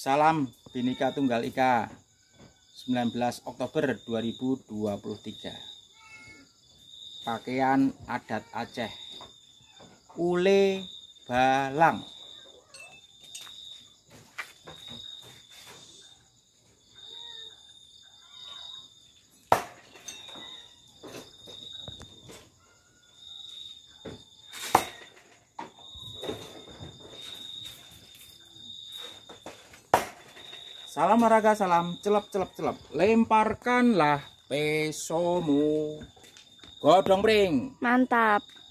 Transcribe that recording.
Salam Binika Tunggal Ika 19 Oktober 2023 Pakaian adat Aceh Ule Balang Salam olahraga, salam celep celep celep. Lemparkanlah pesomu. Godong pring. Mantap.